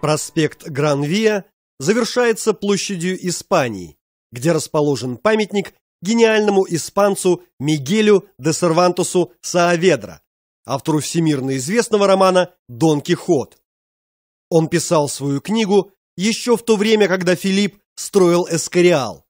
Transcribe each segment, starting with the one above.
Проспект Гран-Виа завершается площадью Испании, где расположен памятник гениальному испанцу Мигелю де Сервантесу Сааведра, автору всемирно известного романа «Дон Кихот». Он писал свою книгу еще в то время, когда Филипп строил Эскориал.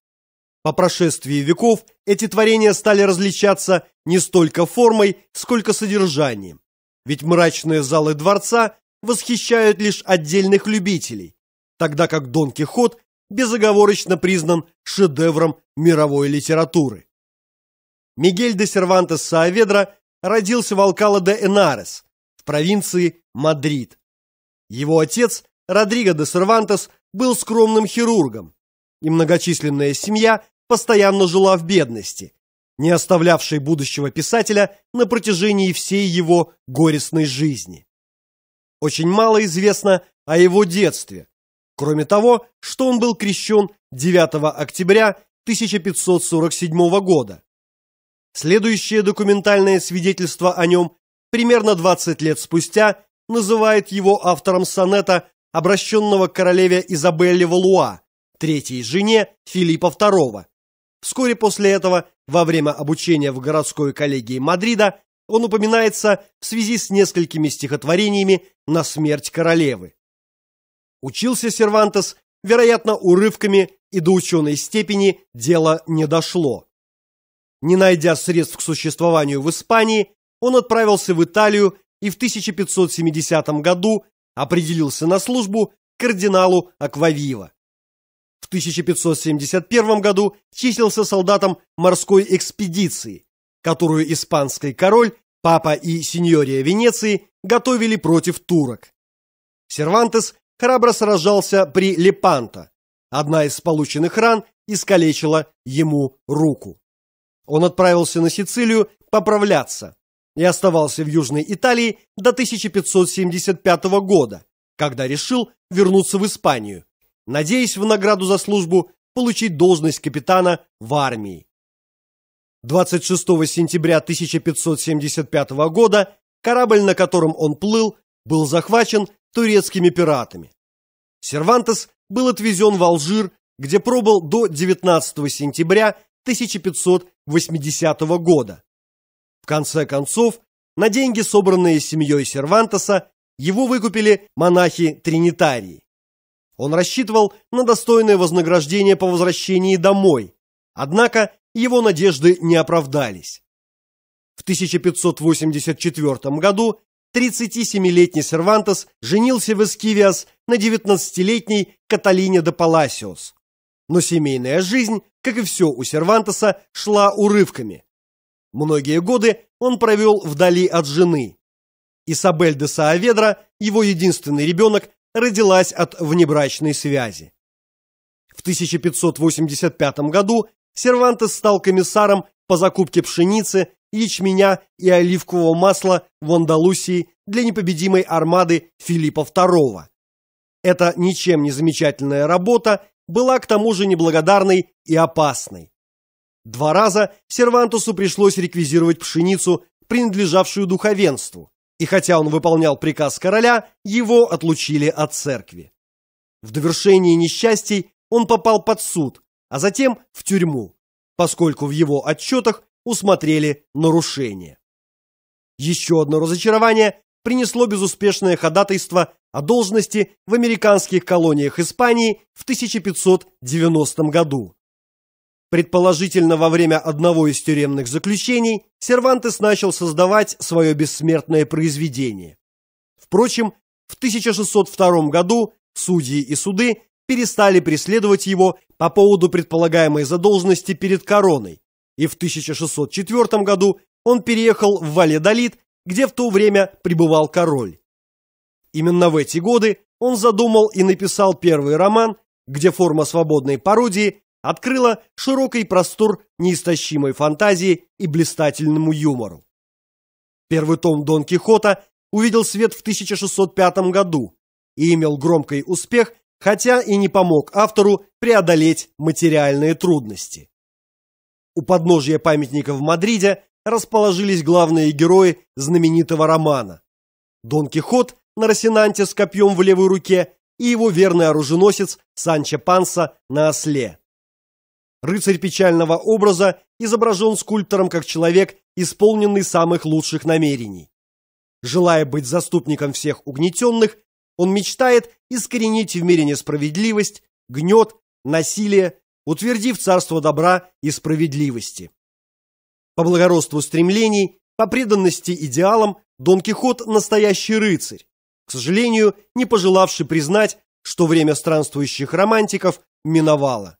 По прошествии веков эти творения стали различаться не столько формой, сколько содержанием. Ведь мрачные залы дворца восхищают лишь отдельных любителей, тогда как Дон Кихот безоговорочно признан шедевром мировой литературы. Мигель де Сервантес Сааvedra родился в Алкала де Энарес в провинции Мадрид. Его отец Родриго де Сервантес был скромным хирургом, и многочисленная семья постоянно жила в бедности, не оставлявшей будущего писателя на протяжении всей его горестной жизни. Очень мало известно о его детстве, кроме того, что он был крещен 9 октября 1547 года. Следующее документальное свидетельство о нем примерно 20 лет спустя называет его автором сонета, обращенного к королеве Изабелле Валуа, третьей жене Филиппа II. Вскоре после этого, во время обучения в городской коллегии Мадрида, он упоминается в связи с несколькими стихотворениями на смерть королевы. Учился Сервантес, вероятно, урывками и до ученой степени дело не дошло. Не найдя средств к существованию в Испании, он отправился в Италию и в 1570 году определился на службу кардиналу Аквавива. В 1571 году числился солдатом морской экспедиции, которую испанский король, папа и сеньория Венеции готовили против турок. Сервантес храбро сражался при Лепанто. Одна из полученных ран искалечила ему руку. Он отправился на Сицилию поправляться и оставался в Южной Италии до 1575 года, когда решил вернуться в Испанию, надеясь в награду за службу получить должность капитана в армии. 26 сентября 1575 года корабль, на котором он плыл, был захвачен турецкими пиратами. Сервантес был отвезен в Алжир, где пробыл до 19 сентября 1580 года. В конце концов, на деньги, собранные семьей Сервантеса, его выкупили монахи-тринитарии. Он рассчитывал на достойное вознаграждение по возвращении домой, однако его надежды не оправдались. В 1584 году 37-летний Сервантес женился в Эскивиас на 19-летней Каталине де Паласиос. Но семейная жизнь, как и все у Сервантеса, шла урывками. Многие годы он провел вдали от жены. Исабель де Сааведра, его единственный ребенок, родилась от внебрачной связи. В 1585 году Сервантес стал комиссаром по закупке пшеницы, ячменя и оливкового масла в Андалусии для непобедимой армады Филиппа II. Эта ничем не замечательная работа была к тому же неблагодарной и опасной. Два раза Сервантусу пришлось реквизировать пшеницу, принадлежавшую духовенству, и хотя он выполнял приказ короля, его отлучили от церкви. В довершении несчастий он попал под суд а затем в тюрьму, поскольку в его отчетах усмотрели нарушение. Еще одно разочарование принесло безуспешное ходатайство о должности в американских колониях Испании в 1590 году. Предположительно, во время одного из тюремных заключений Сервантес начал создавать свое бессмертное произведение. Впрочем, в 1602 году судьи и суды перестали преследовать его по поводу предполагаемой задолженности перед короной, и в 1604 году он переехал в Валедолит, где в то время пребывал король. Именно в эти годы он задумал и написал первый роман, где форма свободной пародии открыла широкий простор неистощимой фантазии и блистательному юмору. Первый том Дон Кихота увидел свет в 1605 году и имел громкий успех хотя и не помог автору преодолеть материальные трудности. У подножия памятника в Мадриде расположились главные герои знаменитого романа. Дон Кихот на Росинанте с копьем в левой руке и его верный оруженосец Санчо Панса на осле. Рыцарь печального образа изображен скульптором как человек, исполненный самых лучших намерений. Желая быть заступником всех угнетенных, он мечтает искоренить в мире несправедливость, гнет, насилие, утвердив царство добра и справедливости. По благородству стремлений, по преданности идеалам Дон Кихот – настоящий рыцарь, к сожалению, не пожелавший признать, что время странствующих романтиков миновало.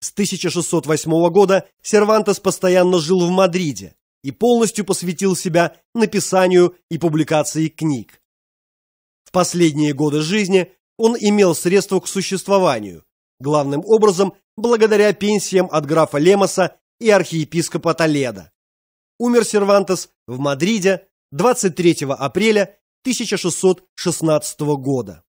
С 1608 года Сервантес постоянно жил в Мадриде и полностью посвятил себя написанию и публикации книг последние годы жизни он имел средства к существованию, главным образом благодаря пенсиям от графа Лемоса и архиепископа Толеда. Умер Сервантес в Мадриде 23 апреля 1616 года.